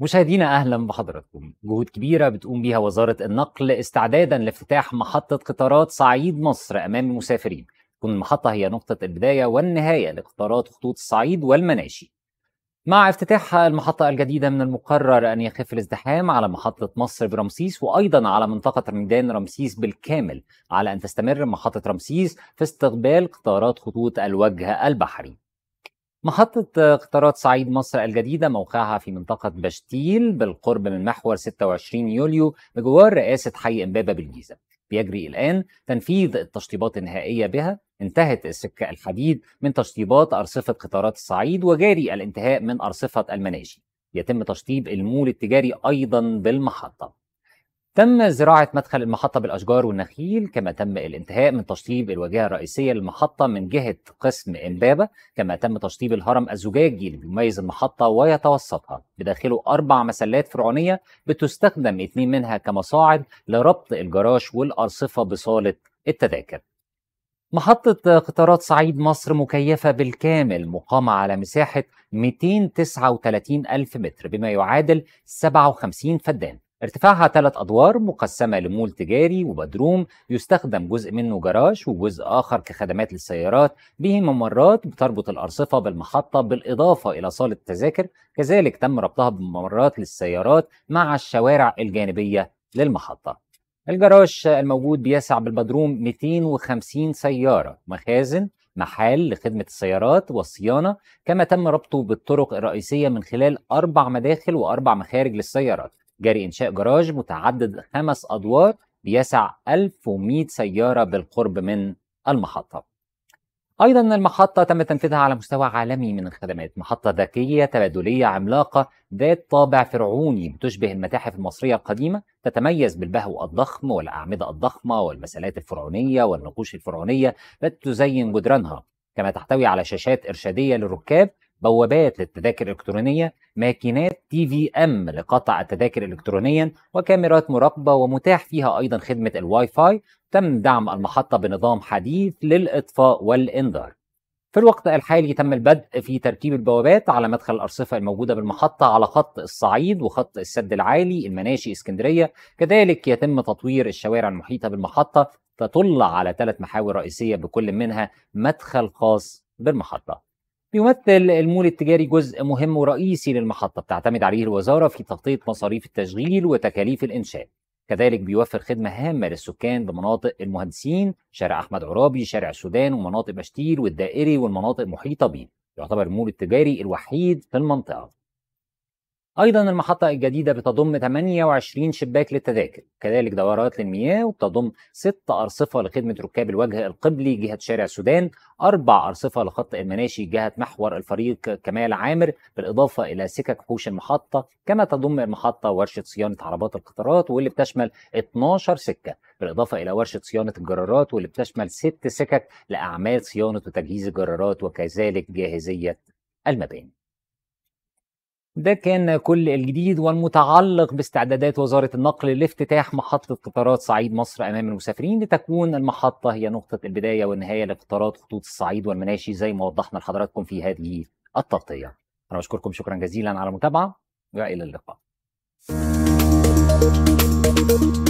مشاهدينا اهلا بحضراتكم جهود كبيره بتقوم بها وزاره النقل استعدادا لافتتاح محطه قطارات صعيد مصر امام المسافرين تكون المحطه هي نقطه البدايه والنهايه لقطارات خطوط الصعيد والمناشي مع افتتاح المحطة الجديدة من المقرر أن يخف الازدحام على محطة مصر برمسيس وأيضا على منطقة ميدان رمسيس بالكامل على أن تستمر محطة رمسيس في استقبال قطارات خطوط الوجه البحري محطة قطارات صعيد مصر الجديدة موقعها في منطقة بشتيل بالقرب من محور 26 يوليو بجوار رئاسة حي إمبابة بالجيزة. بيجري الآن تنفيذ التشطيبات النهائية بها انتهت السكة الحديد من تشطيبات أرصفة قطارات الصعيد وجاري الانتهاء من أرصفة المناجي. يتم تشطيب المول التجاري أيضا بالمحطة. تم زراعة مدخل المحطة بالأشجار والنخيل كما تم الانتهاء من تشطيب الواجهة الرئيسية للمحطة من جهة قسم إمبابة كما تم تشطيب الهرم الزجاجي اللي بيميز المحطة ويتوسطها بداخله أربع مسلات فرعونية بتستخدم اثنين منها كمصاعد لربط الجراش والأرصفة بصالة التذاكر محطة قطارات صعيد مصر مكيفة بالكامل مقامة على مساحة 239 ألف متر بما يعادل 57 فدان ارتفاعها ثلاث أدوار مقسمة لمول تجاري وبدروم يستخدم جزء منه جراج وجزء آخر كخدمات للسيارات به ممرات بتربط الأرصفة بالمحطة بالإضافة إلى صالة التذاكر كذلك تم ربطها بممرات للسيارات مع الشوارع الجانبية للمحطة الجراج الموجود بيسع بالبدروم 250 سيارة مخازن محل لخدمة السيارات والصيانة كما تم ربطه بالطرق الرئيسية من خلال أربع مداخل وأربع مخارج للسيارات جاري إنشاء جراج متعدد خمس أدوار بيسع 1100 سيارة بالقرب من المحطة أيضا المحطة تم تنفيذها على مستوى عالمي من الخدمات محطة ذكية تبادلية عملاقة ذات طابع فرعوني تشبه المتاحف المصرية القديمة تتميز بالبهو الضخم والأعمدة الضخمة والمسالات الفرعونية والنقوش الفرعونية التي تزين جدرانها كما تحتوي على شاشات إرشادية للركاب بوابات للتذاكر الإلكترونية ماكينات تي في أم لقطع التذاكر إلكترونيا وكاميرات مراقبة ومتاح فيها أيضا خدمة الواي فاي تم دعم المحطة بنظام حديث للإطفاء والإنذار في الوقت الحالي تم البدء في تركيب البوابات على مدخل الأرصفة الموجودة بالمحطة على خط الصعيد وخط السد العالي المناشي اسكندرية كذلك يتم تطوير الشوارع المحيطة بالمحطة تطل على ثلاث محاور رئيسية بكل منها مدخل خاص بالمحطة بيمثل المول التجاري جزء مهم ورئيسي للمحطة بتعتمد عليه الوزارة في تغطية مصاريف التشغيل وتكاليف الإنشاء كذلك بيوفر خدمة هامة للسكان بمناطق المهندسين شارع أحمد عرابي شارع السودان ومناطق بشتير والدائري والمناطق المحيطة به يعتبر المول التجاري الوحيد في المنطقة أيضا المحطة الجديدة بتضم 28 شباك للتذاكر كذلك دورات للمياه وبتضم ست أرصفة لخدمة ركاب الوجه القبلي جهة شارع السودان أربع أرصفة لخط المناشي جهة محور الفريق كمال عامر بالإضافة إلى سكك حوش المحطة كما تضم المحطة ورشة صيانة عربات القطارات واللي بتشمل 12 سكة بالإضافة إلى ورشة صيانة الجرارات واللي بتشمل ست سكك لأعمال صيانة وتجهيز الجرارات وكذلك جاهزية المباني ده كان كل الجديد والمتعلق باستعدادات وزارة النقل لافتتاح محطة قطارات صعيد مصر أمام المسافرين لتكون المحطة هي نقطة البداية والنهاية لقطارات خطوط الصعيد والمناشي زي ما وضحنا لحضراتكم في هذه التغطية أنا بشكركم شكرا جزيلا على المتابعة وإلى اللقاء thank you